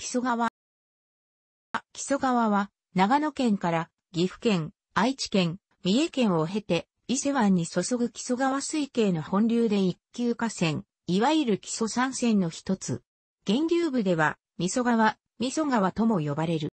木曽川。木曽川は、長野県から岐阜県、愛知県、三重県を経て、伊勢湾に注ぐ木曽川水系の本流で一級河川、いわゆる木曽三川の一つ。源流部では、味噌川、味噌川とも呼ばれる。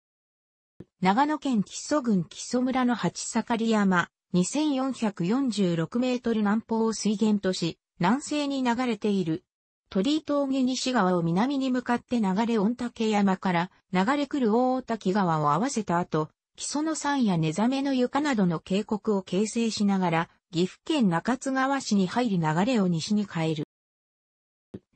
長野県木曽郡木曽村の八盛山、2446メートル南方を水源とし、南西に流れている鳥居峠西側を南に向かって流れ御嶽山から流れ来る大滝川を合わせた後、木曽の山や寝覚めの床などの渓谷を形成しながら、岐阜県中津川市に入り流れを西に変える。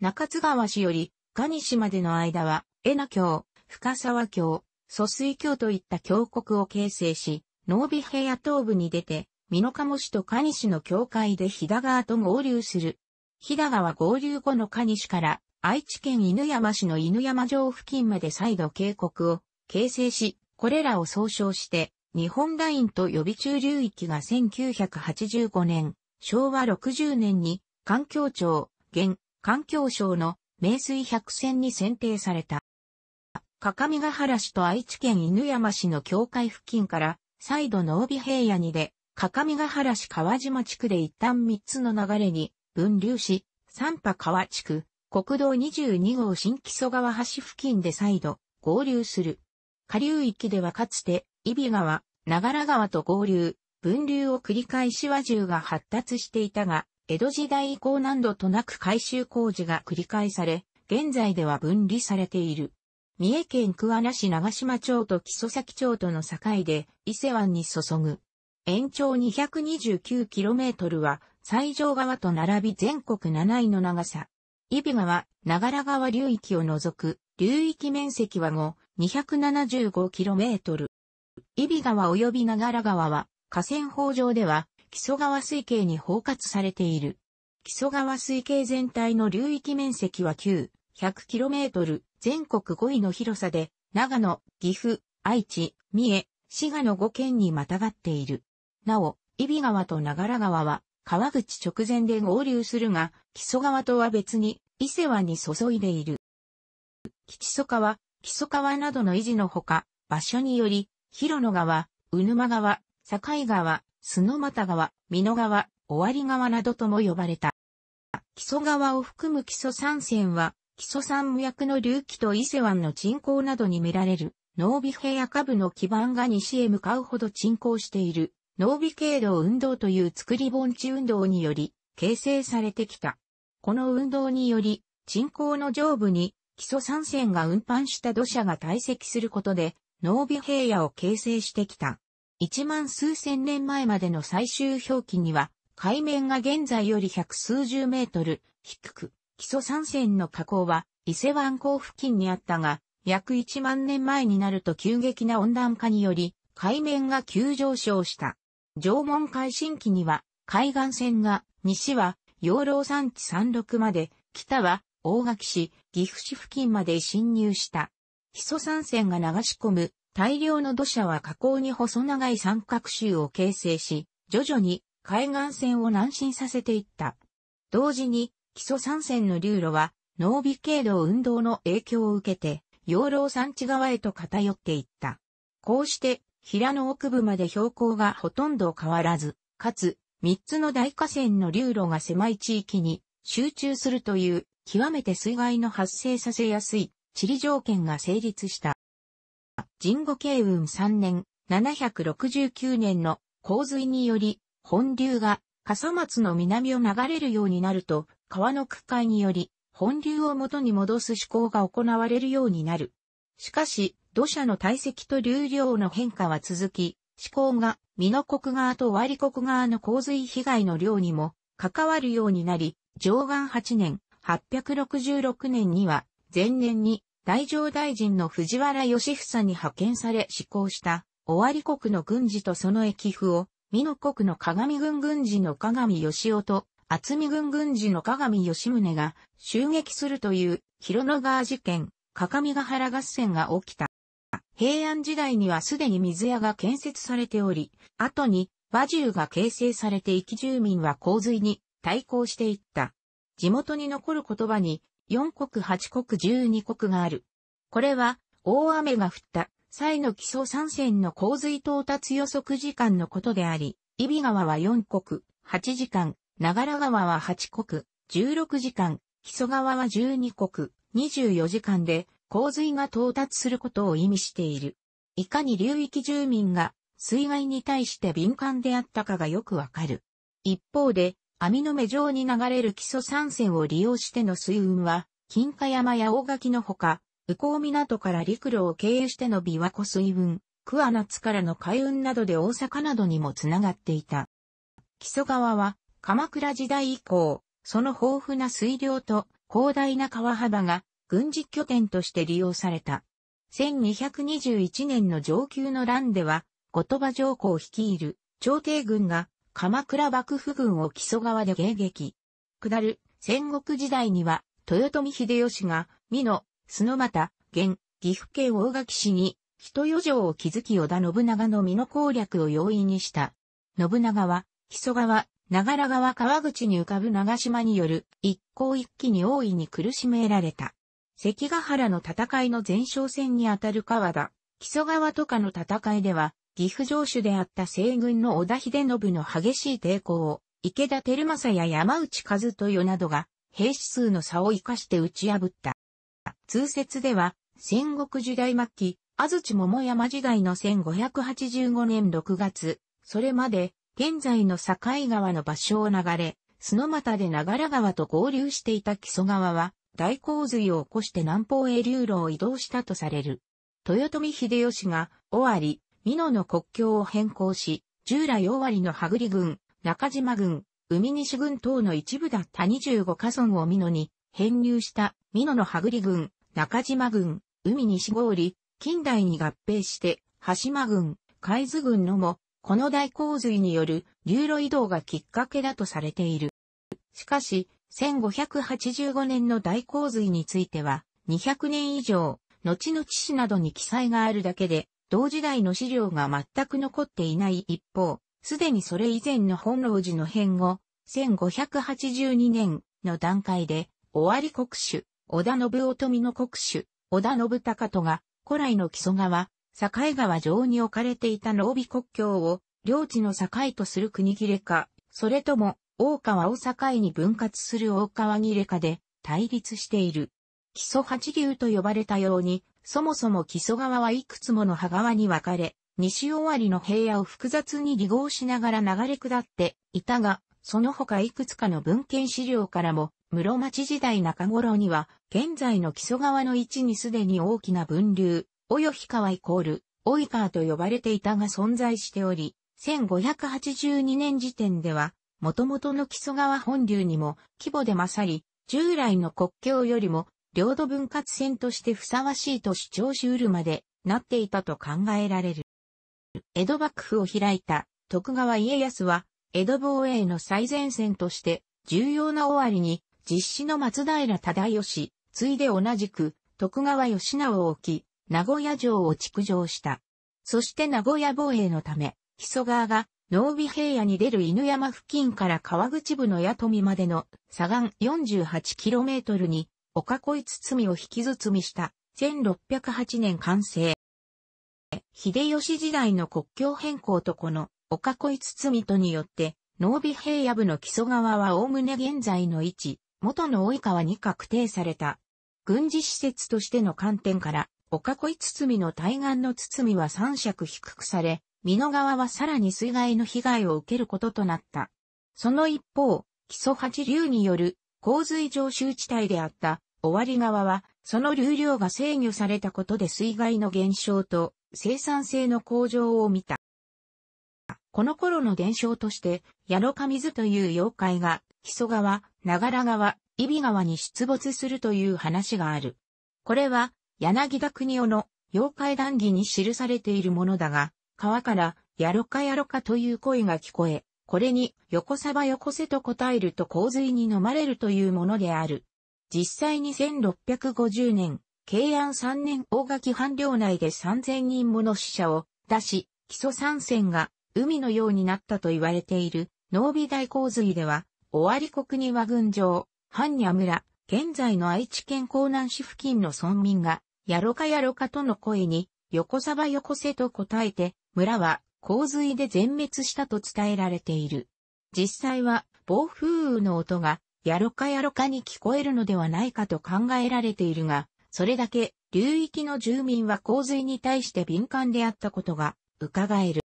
中津川市より、ガニ市までの間は、江那峡、深沢峡、疎水峡といった峡谷を形成し、濃尾平野東部に出て、美濃加茂市と蟹市の境界で飛騨川と合流する。日田は合流後の蟹市から愛知県犬山市の犬山城付近まで再度渓谷を形成し、これらを総称して日本ラインと予備中流域が1985年、昭和60年に環境庁、現環境省の名水百選に選定された。各務原市と愛知県犬山市の境界付近から再度の帯平野にで、各務原市川島地区で一旦三つの流れに分流し、三波川地区、国道22号新木曽川橋付近で再度合流する。下流域ではかつて、伊比川、長良川と合流、分流を繰り返し和獣が発達していたが、江戸時代以降何度となく改修工事が繰り返され、現在では分離されている。三重県桑名市長島町と木曽崎町との境で伊勢湾に注ぐ。延長 229km は西条川と並び全国7位の長さ。伊比川、長良川流域を除く、流域面積は5、275km。伊比川及び長良川は、河川法上では、木曽川水系に包括されている。木曽川水系全体の流域面積は9、100km、全国5位の広さで、長野、岐阜、愛知、三重、滋賀の5県にまたがっている。なお、伊比川と長良川は、川口直前で合流するが、木曽川とは別に伊勢湾に注いでいる。吉曽川、木曽川などの維持のほか、場所により、広野川、鵜沼川、境川、須又川、美濃川、尾張川などとも呼ばれた。木曽川を含む木曽三線は、木曽山脈の隆起と伊勢湾の沈降などに見られる、濃尾平野下部の基盤が西へ向かうほど沈降している。脳微経路運動という作り盆地運動により形成されてきた。この運動により、人行の上部に基礎酸線が運搬した土砂が堆積することで、脳微平野を形成してきた。一万数千年前までの最終表記には、海面が現在より百数十メートル低く、基礎山線の河口は伊勢湾港付近にあったが、約一万年前になると急激な温暖化により、海面が急上昇した。縄文海進期には海岸線が西は養老山地山麓まで、北は大垣市、岐阜市付近まで侵入した。ヒ素山線が流し込む大量の土砂は河口に細長い三角州を形成し、徐々に海岸線を南進させていった。同時に、基礎山線の流路は、濃尾経路運動の影響を受けて、養老山地側へと偏っていった。こうして、平野奥部まで標高がほとんど変わらず、かつ、三つの大河川の流路が狭い地域に集中するという、極めて水害の発生させやすい地理条件が成立した。神後慶雲3年、769年の洪水により、本流が笠松の南を流れるようになると、川の区界により、本流を元に戻す思考が行われるようになる。しかし、土砂の堆積と流量の変化は続き、思考が、美濃国側と割国側の洪水被害の量にも関わるようになり、上岸8年、866年には、前年に、大乗大臣の藤原義房に派遣され施行した、わり国の軍事とその駅譜を、美濃国の鏡軍軍事の鏡義夫と、厚見軍軍事の鏡義宗が襲撃するという、広野川事件、鏡ヶ原合戦が起きた。平安時代にはすでに水屋が建設されており、後に和獣が形成されて生き住民は洪水に対抗していった。地元に残る言葉に四国八国十二国がある。これは大雨が降った際の基礎三線の洪水到達予測時間のことであり、伊比川は四国八時間、長良川は八国十六時間、木曽川は十二国二十四時間で洪水が到達することを意味している。いかに流域住民が水害に対して敏感であったかがよくわかる。一方で、網の目状に流れる基礎山線を利用しての水運は、金華山や大垣のほか、宇高港から陸路を経由しての琵琶湖水運、桑名津からの海運などで大阪などにもつながっていた。木曽川は、鎌倉時代以降、その豊富な水量と広大な川幅が軍事拠点として利用された。1221年の上級の乱では、後鳥羽上皇率いる朝廷軍が鎌倉幕府軍を木曽川で迎撃。下る戦国時代には豊臣秀吉が美濃、角又、現、岐阜県大垣市に人余城を築き織田信長の美濃攻略を容易にした。信長は木曽川、長良川川口に浮かぶ長島による一向一揆に大いに苦しめられた。関ヶ原の戦いの前哨戦にあたる川田、木曽川とかの戦いでは、岐阜城主であった西軍の織田秀信の激しい抵抗を、池田照正や山内和豊などが、兵士数の差を生かして打ち破った。通説では、戦国時代末期、安土桃山時代の1585年6月、それまで、現在の境川の場所を流れ、砂又で長良川と合流していた木曽川は、大洪水を起こして南方へ流路を移動したとされる。豊臣秀吉が、尾張、美濃の国境を変更し、従来尾張の羽栗軍、中島軍、海西軍等の一部だった25カ村を美濃に編入した美濃の羽栗軍、中島軍、海西郡、近代に合併して、羽島軍、海津軍のも、この大洪水による流路移動がきっかけだとされている。しかし、1585年の大洪水については、200年以上、後々史などに記載があるだけで、同時代の資料が全く残っていない一方、すでにそれ以前の本能寺の変後、1582年の段階で、尾張国主、織田信夫の国主、織田信孝とが、古来の木曽川、境川上に置かれていた濃美国境を、領地の境とする国切れか、それとも、大川を境に分割する大川切れ下で対立している。木曽八流と呼ばれたように、そもそも木曽川はいくつもの葉川に分かれ、西終わりの平野を複雑に離合しながら流れ下っていたが、その他いくつかの文献資料からも、室町時代中頃には、現在の木曽川の位置にすでに大きな分流、およひ川イコール、おい川と呼ばれていたが存在しており、1582年時点では、元々の木曽川本流にも規模で勝り、従来の国境よりも領土分割線としてふさわしいと主張しうるまでなっていたと考えられる。江戸幕府を開いた徳川家康は、江戸防衛の最前線として重要な終わりに実施の松平忠義、ついで同じく徳川義直を置き、名古屋城を築城した。そして名古屋防衛のため、木曽川が濃尾平野に出る犬山付近から川口部の八富までの左岸 48km に、岡囲い包みを引き包みした、1608年完成。秀吉時代の国境変更とこの、岡囲い包みとによって、濃尾平野部の木曽川はおおむね現在の位置、元の及川に確定された。軍事施設としての観点から、岡囲い包みの対岸の包みは三尺低くされ、美濃川はさらに水害の被害を受けることとなった。その一方、基礎八流による洪水常習地帯であった尾張川は、その流量が制御されたことで水害の減少と生産性の向上を見た。この頃の伝承として、ヤロカ水という妖怪が、木曽川、長良川、伊比川に出没するという話がある。これは、柳田国夫の妖怪談義に記されているものだが、川から、やろかやろかという声が聞こえ、これに、横さばよこせと答えると洪水に飲まれるというものである。実際に1650年、慶安3年大垣藩領内で3000人もの死者を出し、基礎参戦が海のようになったと言われている、農美大洪水では、尾張国には群城、藩に村、現在の愛知県江南市付近の村民が、やろかやろかとの声に、横さばよこせと答えて、村は洪水で全滅したと伝えられている。実際は暴風雨の音がやろかやろかに聞こえるのではないかと考えられているが、それだけ流域の住民は洪水に対して敏感であったことが伺える。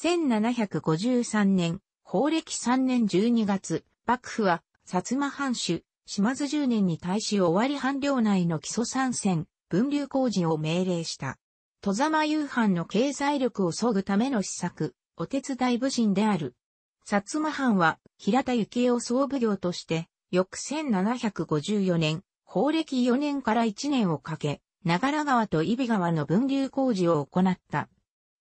1753年、法暦3年12月、幕府は薩摩藩主、島津10年に対し終わり藩領内の基礎参戦、分流工事を命令した。戸様夕飯の経済力を削ぐための施策、お手伝い武神である。薩摩藩は、平田幸恵を総奉行として、翌1754年、法暦4年から1年をかけ、長良川と伊比川の分流工事を行った。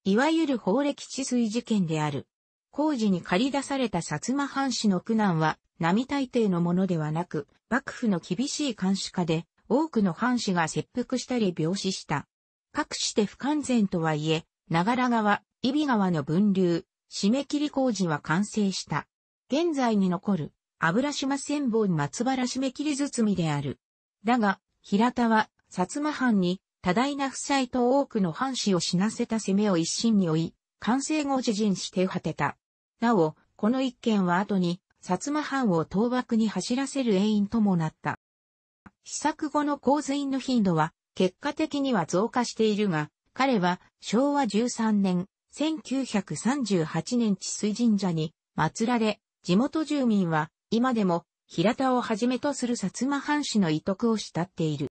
いわゆる法暦治水事件である。工事に借り出された薩摩藩士の苦難は、並大抵のものではなく、幕府の厳しい監視下で、多くの藩士が切腹したり病死した。各して不完全とはいえ、長良川、揖斐川の分流、締め切り工事は完成した。現在に残る、油島千本松原締め切り包みである。だが、平田は、薩摩藩に、多大な負債と多くの藩士を死なせた攻めを一身に追い、完成後自陣して果てた。なお、この一件は後に、薩摩藩を倒幕に走らせる原因ともなった。試作後の洪水の頻度は、結果的には増加しているが、彼は昭和13年、1938年治水神社に祀られ、地元住民は今でも平田をはじめとする薩摩藩士の遺徳を慕っている。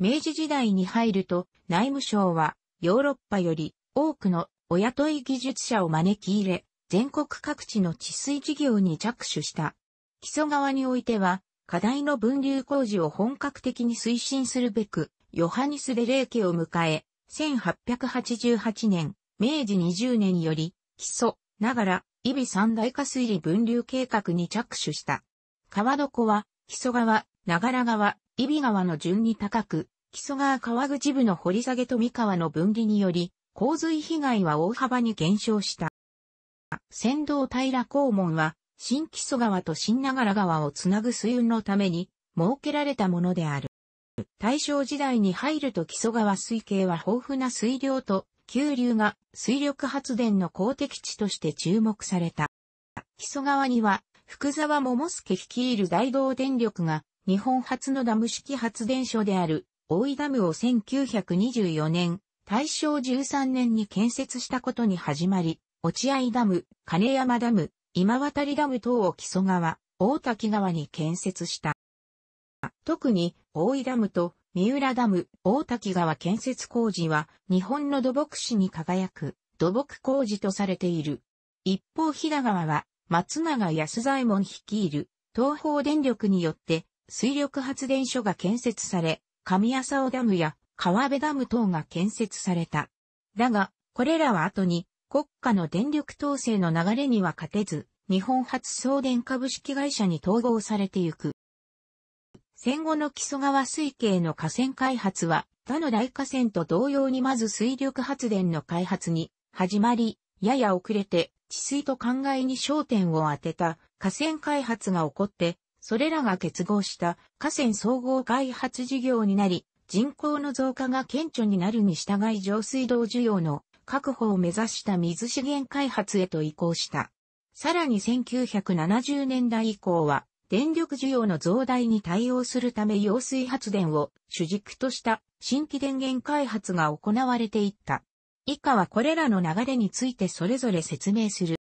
明治時代に入ると内務省はヨーロッパより多くのお雇い技術者を招き入れ、全国各地の治水事業に着手した。基礎川においては、課題の分流工事を本格的に推進するべく、ヨハニス・デレー家を迎え、1888年、明治20年より、基礎、ながら、イビ三大化水利分流計画に着手した。川床は、基礎川、ながら川、イビ川の順に高く、基礎川川口部の掘り下げと三河の分離により、洪水被害は大幅に減少した。先導平肛門は、新基礎川と新長良川をつなぐ水運のために、設けられたものである。大正時代に入ると木曽川水系は豊富な水量と急流が水力発電の公的地として注目された。木曽川には福沢桃介率いる大道電力が日本初のダム式発電所である大井ダムを1924年、大正13年に建設したことに始まり、落合ダム、金山ダム、今渡ダム等を木曽川、大滝川に建設した。特に大井ダムと三浦ダム、大滝川建設工事は日本の土木史に輝く土木工事とされている。一方平川は松永安左衛門率いる東方電力によって水力発電所が建設され、上浅尾ダムや川辺ダム等が建設された。だが、これらは後に国家の電力統制の流れには勝てず、日本発送電株式会社に統合されてゆく。戦後の木曽川水系の河川開発は、他の大河川と同様にまず水力発電の開発に始まり、やや遅れて治水と考えに焦点を当てた河川開発が起こって、それらが結合した河川総合開発事業になり、人口の増加が顕著になるに従い上水道需要の確保を目指した水資源開発へと移行した。さらに1970年代以降は、電力需要の増大に対応するため揚水発電を主軸とした新規電源開発が行われていった。以下はこれらの流れについてそれぞれ説明する。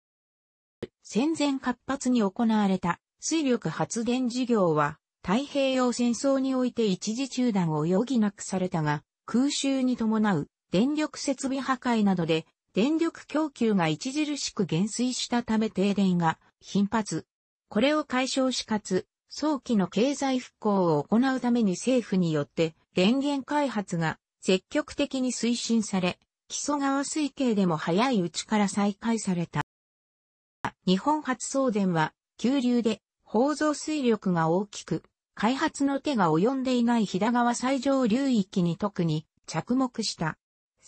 戦前活発に行われた水力発電事業は太平洋戦争において一時中断を余儀なくされたが空襲に伴う電力設備破壊などで電力供給が著しく減衰したため停電が頻発、これを解消しかつ、早期の経済復興を行うために政府によって電源開発が積極的に推進され、基礎川水系でも早いうちから再開された。日本初送電は、急流で、放送水力が大きく、開発の手が及んでいない日田川最上流域に特に着目した。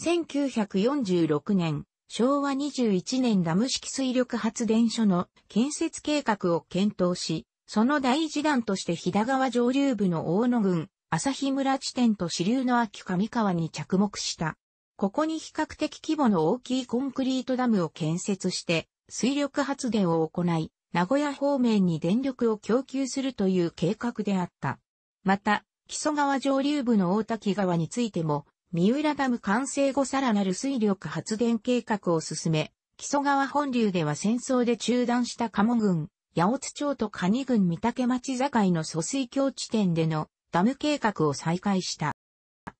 1946年、昭和21年ダム式水力発電所の建設計画を検討し、その第一弾として日田川上流部の大野郡、朝日村地点と支流の秋上川に着目した。ここに比較的規模の大きいコンクリートダムを建設して、水力発電を行い、名古屋方面に電力を供給するという計画であった。また、木曽川上流部の大滝川についても、三浦ダム完成後さらなる水力発電計画を進め、木曽川本流では戦争で中断した鴨郡、八尾津町と蟹郡三竹町境の疎水橋地点でのダム計画を再開した。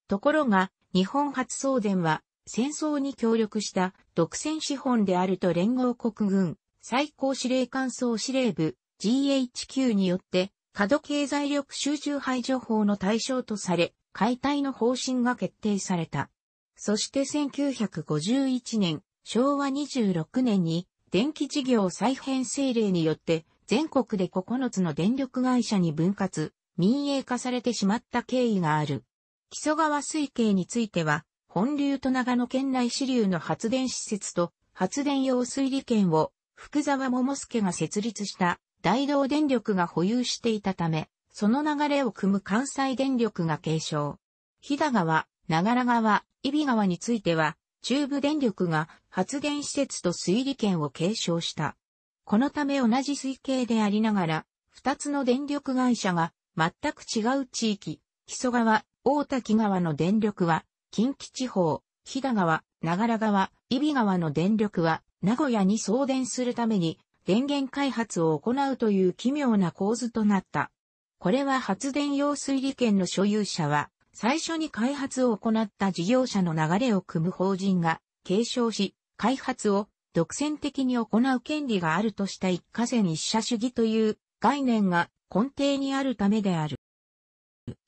ところが、日本初送電は戦争に協力した独占資本であると連合国軍最高司令官総司令部 GHQ によって過度経済力集中排除法の対象とされ、解体の方針が決定された。そして1951年、昭和26年に電気事業再編成令によって全国で9つの電力会社に分割、民営化されてしまった経緯がある。木曽川水系については、本流と長野県内支流の発電施設と発電用水利権を福沢桃介が設立した大道電力が保有していたため、その流れを組む関西電力が継承。飛騨川、長良川、揖斐川については、中部電力が発電施設と水利権を継承した。このため同じ水系でありながら、二つの電力会社が全く違う地域、木曽川、大滝川の電力は、近畿地方、飛騨川、長良川、揖斐川の電力は、名古屋に送電するために、電源開発を行うという奇妙な構図となった。これは発電用水利権の所有者は、最初に開発を行った事業者の流れを組む法人が継承し、開発を独占的に行う権利があるとした一過線一社主義という概念が根底にあるためである。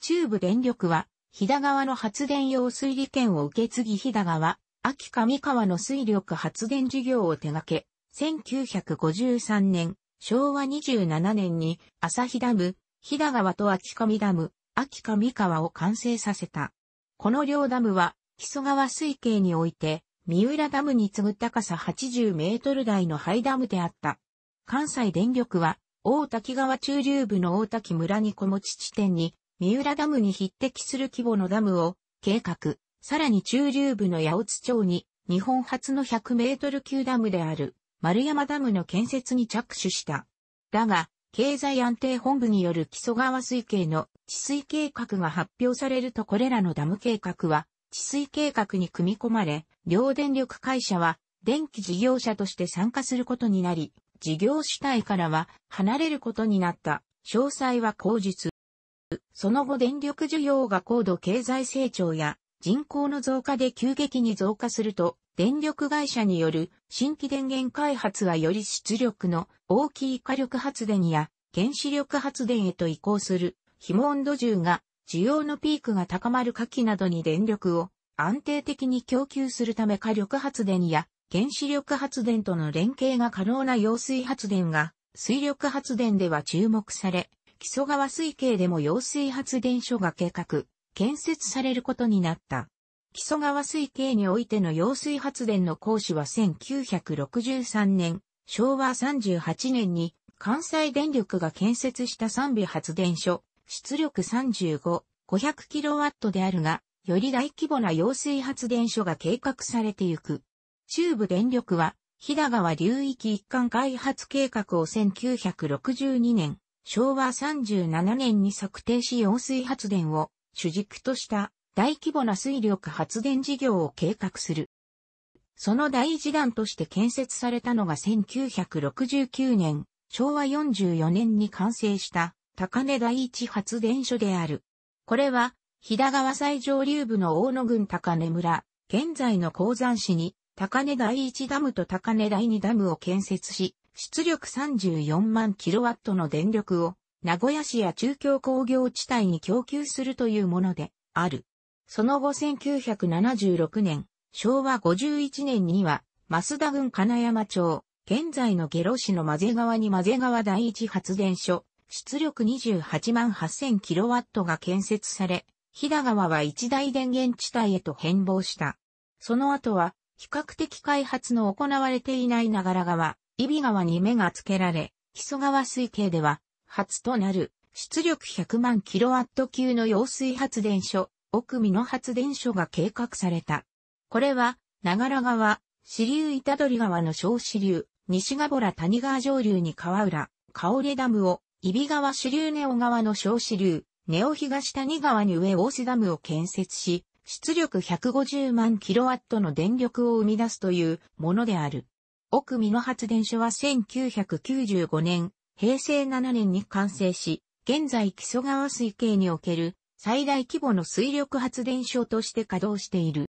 中部電力は、日田川の発電用水利権を受け継ぎ日田川、秋上川の水力発電事業を手掛け、1953年、昭和27年に朝日ダム、飛騨川と秋上ダム、秋上川を完成させた。この両ダムは、木曽川水系において、三浦ダムに次ぐ高さ80メートル台のハイダムであった。関西電力は、大滝川中流部の大滝村に小持ち地点に、三浦ダムに匹敵する規模のダムを計画、さらに中流部の八尾津町に、日本初の100メートル級ダムである、丸山ダムの建設に着手した。だが、経済安定本部による基礎川水系の治水計画が発表されるとこれらのダム計画は治水計画に組み込まれ、両電力会社は電気事業者として参加することになり、事業主体からは離れることになった。詳細は口述。その後電力需要が高度経済成長や人口の増加で急激に増加すると、電力会社による新規電源開発はより出力の大きい火力発電や原子力発電へと移行する紐温度銃が需要のピークが高まる火器などに電力を安定的に供給するため火力発電や原子力発電との連携が可能な揚水発電が水力発電では注目され、木曽川水系でも揚水発電所が計画、建設されることになった。木曽川水系においての揚水発電の講師は1963年、昭和38年に関西電力が建設した三尾発電所、出力35、500kW であるが、より大規模な揚水発電所が計画されてゆく。中部電力は、日田川流域一貫開発計画を1962年、昭和37年に策定し揚水発電を主軸とした大規模な水力発電事業を計画する。その第一弾として建設されたのが1969年、昭和44年に完成した高根第一発電所である。これは、飛騨川最上流部の大野郡高根村、現在の鉱山市に高根第一ダムと高根第二ダムを建設し、出力34万キロワットの電力を名古屋市や中京工業地帯に供給するというものである。その後1976年、昭和51年には、増田郡金山町、現在の下呂市の混ぜ川に混ぜ川第一発電所、出力28万8000キロワットが建設され、日田川は一大電源地帯へと変貌した。その後は、比較的開発の行われていない長良川、伊比川に目がつけられ、木曽川水系では、初となる出力100万キロワット級の揚水発電所、奥美濃発電所が計画された。これは、長良川、支流板取川の小支流、西ヶ原谷川上流に川浦、香織ダムを、伊比川支流根尾川の小支流、根尾東谷川に上大瀬ダムを建設し、出力150万キロワットの電力を生み出すというものである。奥美濃発電所は1995年、平成7年に完成し、現在木曽川水系における最大規模の水力発電所として稼働している。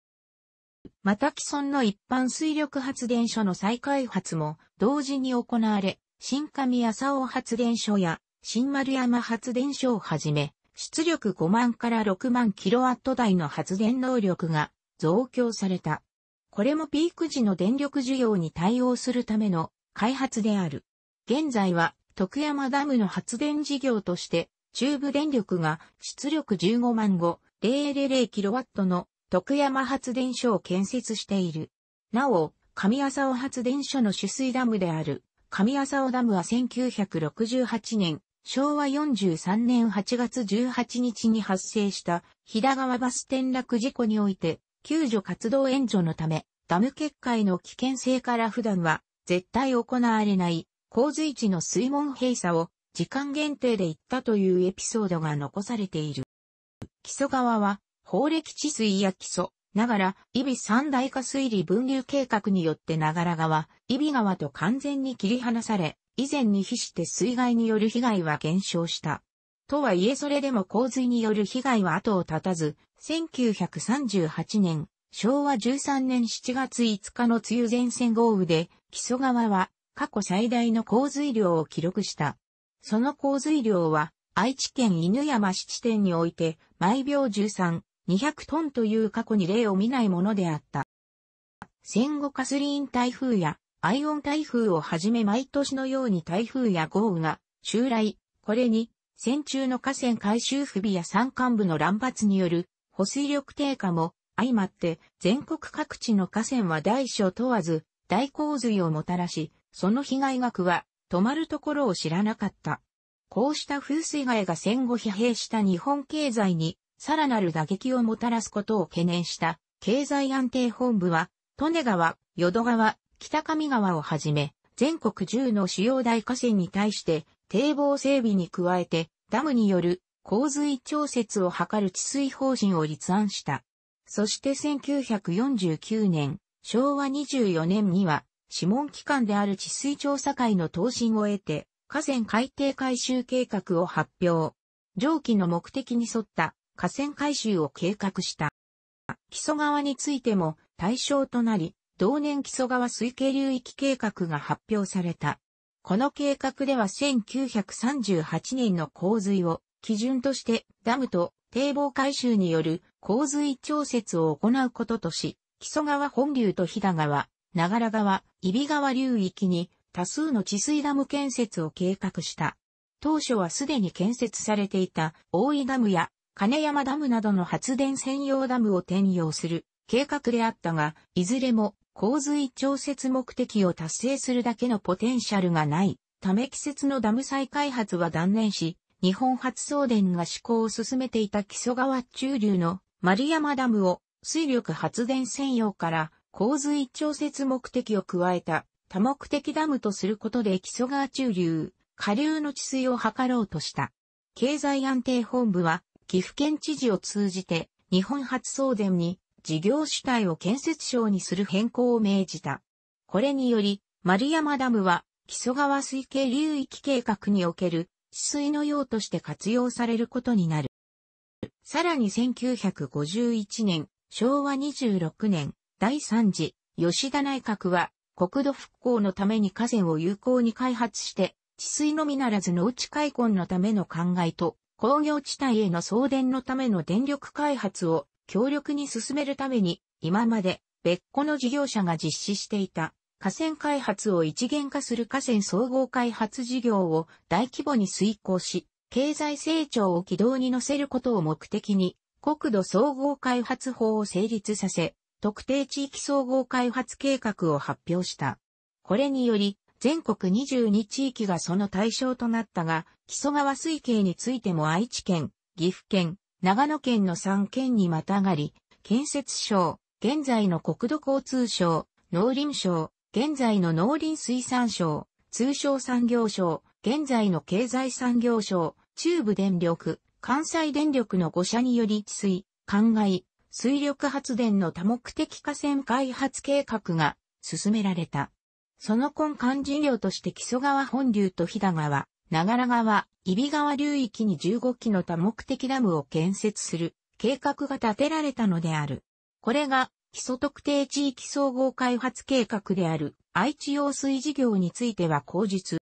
また既存の一般水力発電所の再開発も同時に行われ、新上浅尾発電所や新丸山発電所をはじめ、出力5万から6万キロワット台の発電能力が増強された。これもピーク時の電力需要に対応するための開発である。現在は徳山ダムの発電事業として中部電力が出力15万5 000キロワットの徳山発電所を建設している。なお、上浅尾発電所の取水ダムである、上浅尾ダムは1968年、昭和43年8月18日に発生した、飛騨川バス転落事故において、救助活動援助のため、ダム決壊の危険性から普段は、絶対行われない、洪水地の水門閉鎖を、時間限定で行ったというエピソードが残されている。木曽川は、法暦治水や木曽、ながら、伊比三大化水利分流計画によって長良川、伊比川と完全に切り離され、以前に比して水害による被害は減少した。とはいえそれでも洪水による被害は後を絶たず、1938年、昭和13年7月5日の梅雨前線豪雨で、木曽川は過去最大の洪水量を記録した。その洪水量は、愛知県犬山市地点において、毎秒13、200トンという過去に例を見ないものであった。戦後カスリーン台風や、アイオン台風をはじめ毎年のように台風や豪雨が襲来、これに、戦中の河川改修不備や山間部の乱発による保水力低下も相まって全国各地の河川は大小問わず大洪水をもたらし、その被害額は泊まるところを知らなかった。こうした風水害が戦後疲弊した日本経済にさらなる打撃をもたらすことを懸念した経済安定本部は、利根川、淀川、北上川をはじめ、全国10の主要大河川に対して堤防整備に加えてダムによる洪水調節を図る治水方針を立案した。そして1949年、昭和24年には諮問機関である治水調査会の答申を得て、河川海底改修計画を発表。上記の目的に沿った河川改修を計画した。木曽川についても対象となり、同年木曽川水系流域計画が発表された。この計画では1938年の洪水を基準としてダムと堤防改修による洪水調節を行うこととし、木曽川本流と飛騨川、長良川、揖斐川流域に多数の治水ダム建設を計画した。当初はすでに建設されていた大井ダムや金山ダムなどの発電専用ダムを転用する計画であったが、いずれも洪水調節目的を達成するだけのポテンシャルがないため季節のダム再開発は断念し、日本発送電が施行を進めていた木曽川中流の丸山ダムを水力発電専用から洪水調節目的を加えた多目的ダムとすることで木曽川中流、下流の治水を図ろうとした。経済安定本部は岐阜県知事を通じて日本初送電に事業主体を建設省にする変更を命じた。これにより、丸山ダムは木曽川水系流域計画における治水の用として活用されることになる。さらに1951年、昭和26年、第3次、吉田内閣は、国土復興のために河川を有効に開発して、治水のみならず農地開墾のための考えと、工業地帯への送電のための電力開発を強力に進めるために、今まで別個の事業者が実施していた河川開発を一元化する河川総合開発事業を大規模に遂行し、経済成長を軌道に乗せることを目的に、国土総合開発法を成立させ、特定地域総合開発計画を発表した。これにより、全国22地域がその対象となったが、木曽川水系についても愛知県、岐阜県、長野県の3県にまたがり、建設省、現在の国土交通省、農林省、現在の農林水産省、通商産業省、現在の経済産業省、中部電力、関西電力の5社により治水、灌漑、水力発電の多目的河川開発計画が進められた。その根幹事業として木曽川本流と飛騨川、長良川、揖斐川流域に15基の多目的ダムを建設する計画が立てられたのである。これが基礎特定地域総合開発計画である愛知用水事業については口述。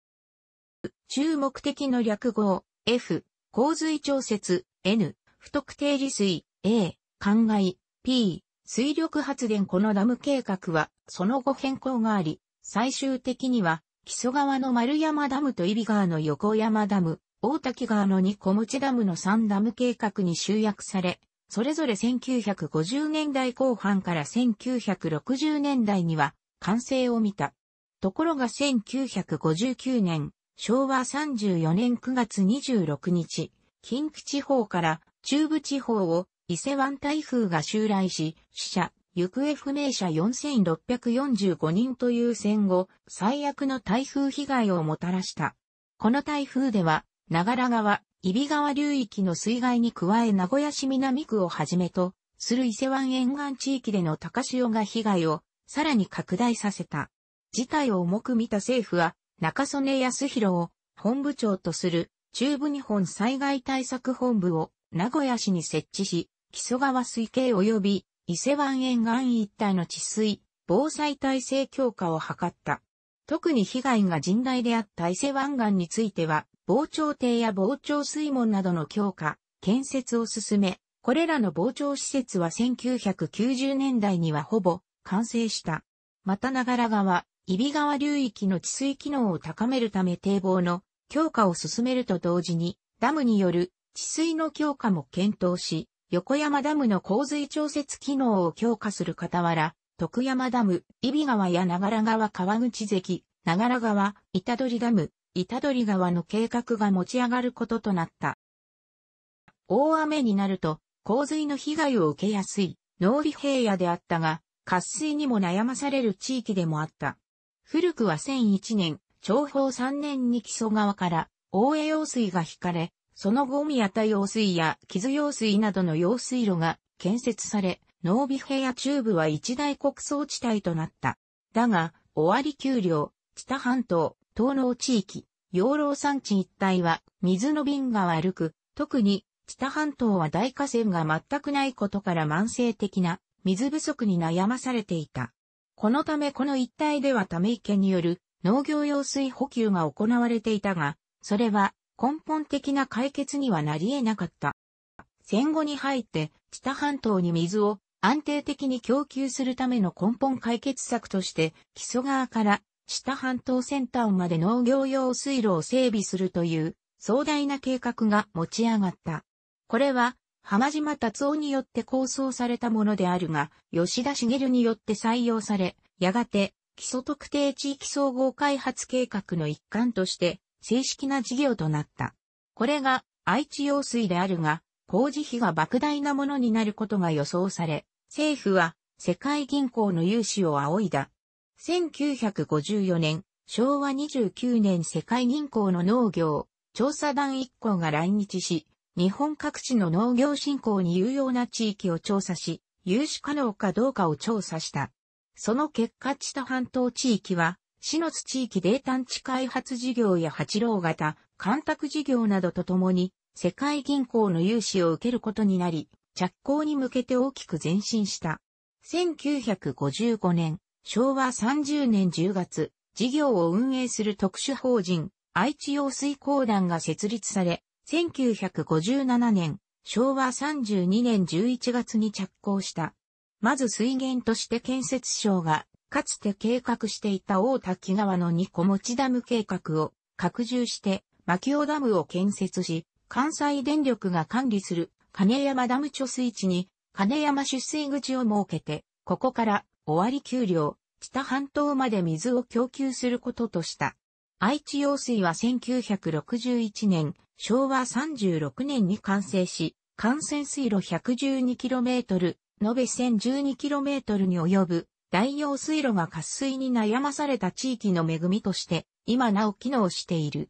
注目的の略語 F、洪水調節 N、不特定利水 A、灌漑、P、水力発電このダム計画は、その後変更があり、最終的には、木曽川の丸山ダムと揖斐川の横山ダム、大滝川の二小持ダムの3ダム計画に集約され、それぞれ1950年代後半から1960年代には完成を見た。ところが1959年、昭和34年9月26日、近畿地方から中部地方を伊勢湾台風が襲来し、死者、行方不明者4645人という戦後、最悪の台風被害をもたらした。この台風では、長良川、伊比川流域の水害に加え名古屋市南区をはじめと、する伊勢湾沿岸地域での高潮が被害を、さらに拡大させた。事態を重く見た政府は、中曽根康弘を本部長とする中部日本災害対策本部を名古屋市に設置し、木曽川水系及び伊勢湾沿岸一帯の治水、防災体制強化を図った。特に被害が甚大であった伊勢湾岸については、防潮堤や防潮水門などの強化、建設を進め、これらの防潮施設は1990年代にはほぼ完成した。また長良川、伊比川流域の治水機能を高めるため堤防の強化を進めると同時に、ダムによる治水の強化も検討し、横山ダムの洪水調節機能を強化する傍ら、徳山ダム、揖斐川や長良川川口関、長良川、板取ダム、板取川の計画が持ち上がることとなった。大雨になると、洪水の被害を受けやすい、農利平野であったが、渇水にも悩まされる地域でもあった。古くは1001年、長宝3年に木曽川から、大江用水が引かれ、その後宮田用水や木津用水などの用水路が建設され、濃尾平野中部は一大穀倉地帯となった。だが、尾張丘陵、北半島、東農地域、養老山地一帯は水の便が悪く、特に北半島は大河川が全くないことから慢性的な水不足に悩まされていた。このためこの一帯ではため池による農業用水補給が行われていたが、それは根本的な解決にはなり得なかった。戦後に入って、北半島に水を安定的に供給するための根本解決策として、木曽川から下半島先端まで農業用水路を整備するという壮大な計画が持ち上がった。これは、浜島達夫によって構想されたものであるが、吉田茂によって採用され、やがて、基礎特定地域総合開発計画の一環として、正式な事業となった。これが愛知用水であるが、工事費が莫大なものになることが予想され、政府は世界銀行の融資を仰いだ。1954年、昭和29年世界銀行の農業、調査団一行が来日し、日本各地の農業振興に有用な地域を調査し、融資可能かどうかを調査した。その結果地と半島地域は、市の津地域泥炭地開発事業や八郎型、干拓事業などとともに、世界銀行の融資を受けることになり、着工に向けて大きく前進した。1955年、昭和30年10月、事業を運営する特殊法人、愛知用水工団が設立され、1957年、昭和32年11月に着工した。まず水源として建設省がかつて計画していた大滝川の2個持ちダム計画を拡充して、牧尾ダムを建設し、関西電力が管理する金山ダム貯水池に金山出水口を設けて、ここから終わり給料、北半島まで水を供給することとした。愛知用水は1961年、昭和36年に完成し、幹線水路 112km、延べ 1012km に及ぶ大用水路が渇水に悩まされた地域の恵みとして、今なお機能している。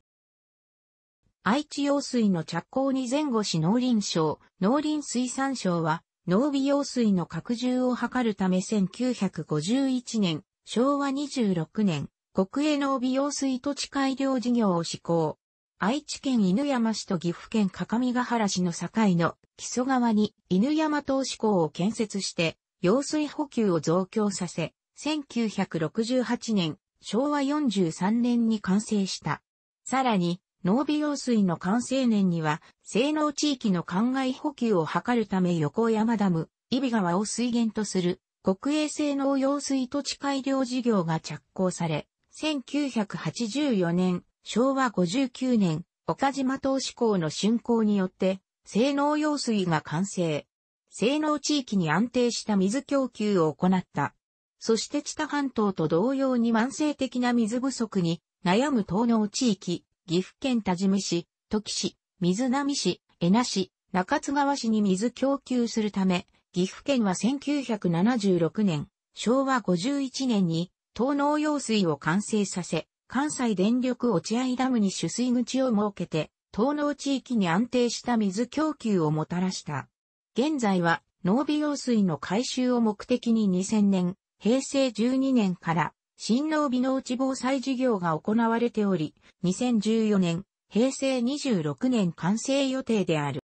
愛知用水の着工に前後し農林省、農林水産省は、農備用水の拡充を図るため1951年、昭和26年、国営農備用水土地改良事業を施行。愛知県犬山市と岐阜県各務原市の境の木曽川に犬山投市港を建設して、用水補給を増強させ、1968年、昭和43年に完成した。さらに、農備用水の完成年には、性能地域の灌漑補給を図るため横山ダム、揖斐川を水源とする、国営性能用水土地改良事業が着工され、1984年、昭和59年、岡島東資港の竣工によって、性能用水が完成。性能地域に安定した水供給を行った。そして知多半島と同様に慢性的な水不足に悩む東農地域、岐阜県多治見市、土岐市、水波市、江那市、中津川市に水供給するため、岐阜県は1976年、昭和51年に東農用水を完成させ、関西電力落合ダムに取水口を設けて、東農地域に安定した水供給をもたらした。現在は農美用水の回収を目的に2000年、平成12年から新農美農地防災事業が行われており、2014年、平成26年完成予定である。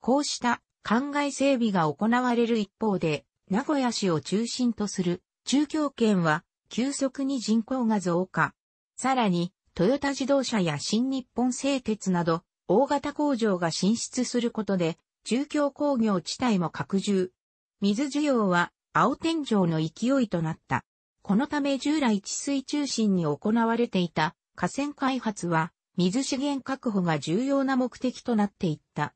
こうした灌漑整備が行われる一方で、名古屋市を中心とする中京圏は急速に人口が増加。さらに、トヨタ自動車や新日本製鉄など、大型工場が進出することで、住居工業地帯も拡充。水需要は青天井の勢いとなった。このため従来治水中心に行われていた河川開発は水資源確保が重要な目的となっていった。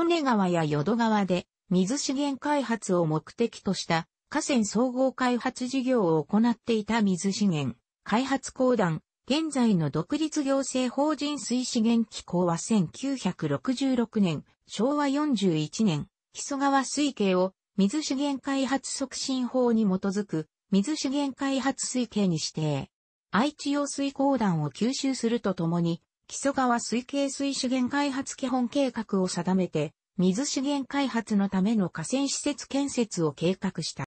利根川や淀川で水資源開発を目的とした河川総合開発事業を行っていた水資源開発公団現在の独立行政法人水資源機構は1966年、昭和41年、木曽川水系を水資源開発促進法に基づく水資源開発水系に指定。愛知用水公団を吸収するとともに、木曽川水系水資源開発基本計画を定めて、水資源開発のための河川施設建設を計画した。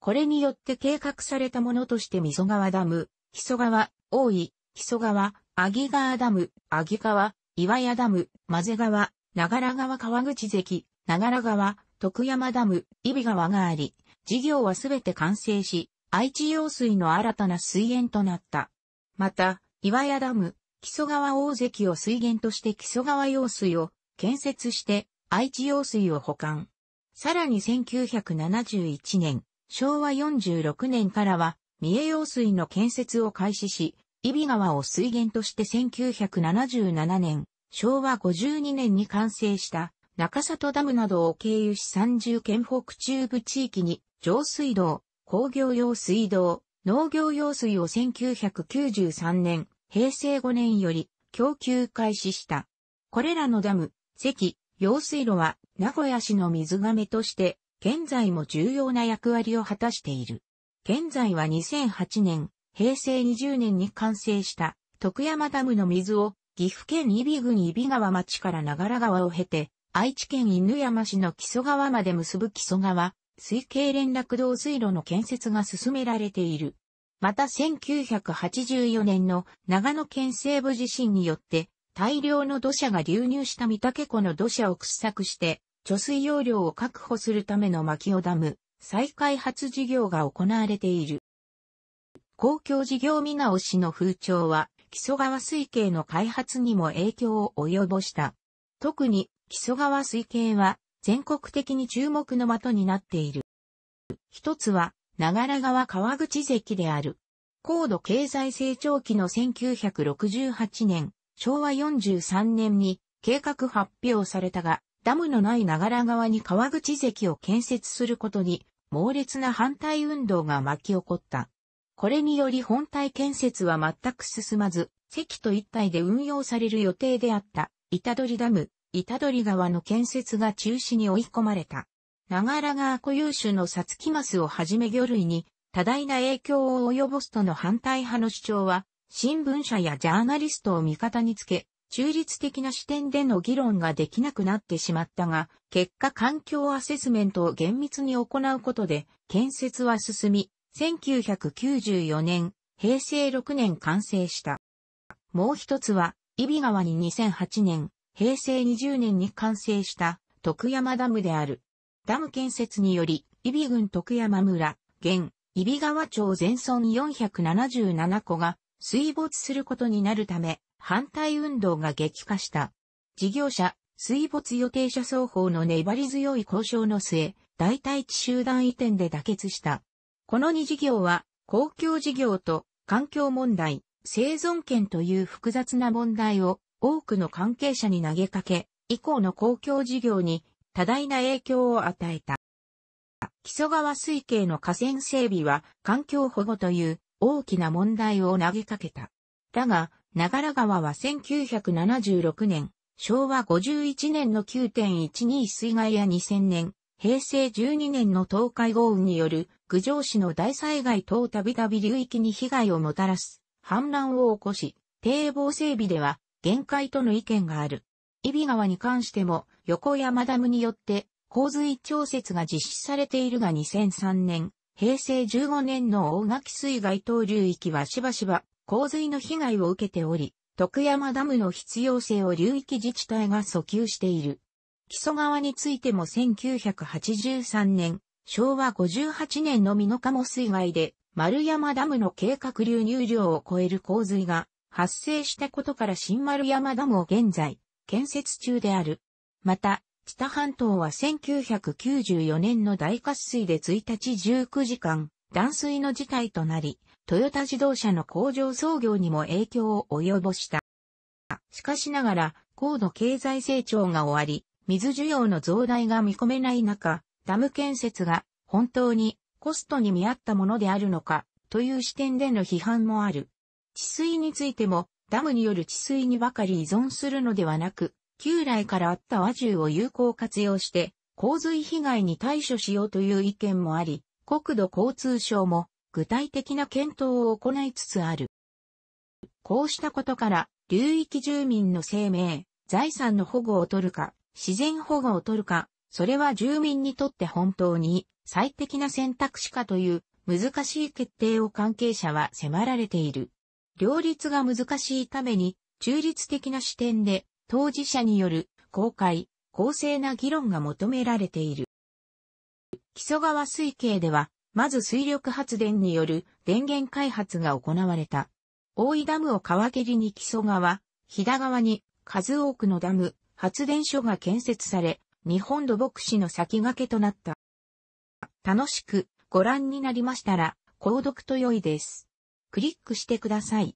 これによって計画されたものとして溝川ダム、木曽川、大井、木曽川、a 川ダム、a 川、岩屋ダム、混ぜ川、長良川川口関、長良川、徳山ダム、揖斐川があり、事業はすべて完成し、愛知用水の新たな水源となった。また、岩屋ダム、木曽川大関を水源として木曽川用水を建設して愛知用水を保管。さらに1971年、昭和46年からは三重用水の建設を開始し、揖斐川を水源として1977年、昭和52年に完成した中里ダムなどを経由し30県北中部地域に上水道、工業用水道、農業用水を1993年、平成5年より供給開始した。これらのダム、石、用水路は名古屋市の水亀として現在も重要な役割を果たしている。現在は2008年、平成20年に完成した徳山ダムの水を岐阜県伊比郡伊比川町から長良川を経て、愛知県犬山市の木曽川まで結ぶ木曽川、水系連絡道水路の建設が進められている。また1984年の長野県西部地震によって大量の土砂が流入した三竹湖の土砂を掘削して貯水容量を確保するための牧尾ダム再開発事業が行われている。公共事業見直しの風潮は、木曽川水系の開発にも影響を及ぼした。特に、木曽川水系は、全国的に注目の的になっている。一つは、長良川川口関である。高度経済成長期の1968年、昭和43年に計画発表されたが、ダムのない長良川に川口関を建設することに、猛烈な反対運動が巻き起こった。これにより本体建設は全く進まず、席と一体で運用される予定であった、板取ダム、板取川の建設が中止に追い込まれた。長良川固有種のサツキマスをはじめ魚類に多大な影響を及ぼすとの反対派の主張は、新聞社やジャーナリストを味方につけ、中立的な視点での議論ができなくなってしまったが、結果環境アセスメントを厳密に行うことで、建設は進み、1994年、平成6年完成した。もう一つは、伊比川に2008年、平成20年に完成した徳山ダムである。ダム建設により、伊比郡徳山村、現、伊比川町全村477戸が水没することになるため、反対運動が激化した。事業者、水没予定者双方の粘り強い交渉の末、代替地集団移転で妥結した。この二事業は、公共事業と環境問題、生存権という複雑な問題を多くの関係者に投げかけ、以降の公共事業に多大な影響を与えた。木曽川水系の河川整備は環境保護という大きな問題を投げかけた。だが、長良川は1976年、昭和51年の9.12水害や2000年、平成12年の東海豪雨による郡上市の大災害等たびたび流域に被害をもたらす、氾濫を起こし、堤防整備では限界との意見がある。伊比川に関しても横山ダムによって洪水調節が実施されているが2003年、平成15年の大垣水害等流域はしばしば洪水の被害を受けており、徳山ダムの必要性を流域自治体が訴求している。木曽川についても1983年、昭和58年の美濃茂水害で、丸山ダムの計画流入量を超える洪水が発生したことから新丸山ダムを現在、建設中である。また、知多半島は1994年の大渇水で1日19時間、断水の事態となり、トヨタ自動車の工場創業にも影響を及ぼした。しかしながら、高度経済成長が終わり、水需要の増大が見込めない中、ダム建設が本当にコストに見合ったものであるのかという視点での批判もある。治水についてもダムによる治水にばかり依存するのではなく、旧来からあった和重を有効活用して洪水被害に対処しようという意見もあり、国土交通省も具体的な検討を行いつつある。こうしたことから、流域住民の生命、財産の保護を取るか、自然保護を取るか、それは住民にとって本当に最適な選択肢かという難しい決定を関係者は迫られている。両立が難しいために中立的な視点で当事者による公開、公正な議論が求められている。基礎川水系では、まず水力発電による電源開発が行われた。大井ダムを皮切りに基礎川、飛騨川に数多くのダム、発電所が建設され、日本土牧師の先駆けとなった。楽しくご覧になりましたら、購読と良いです。クリックしてください。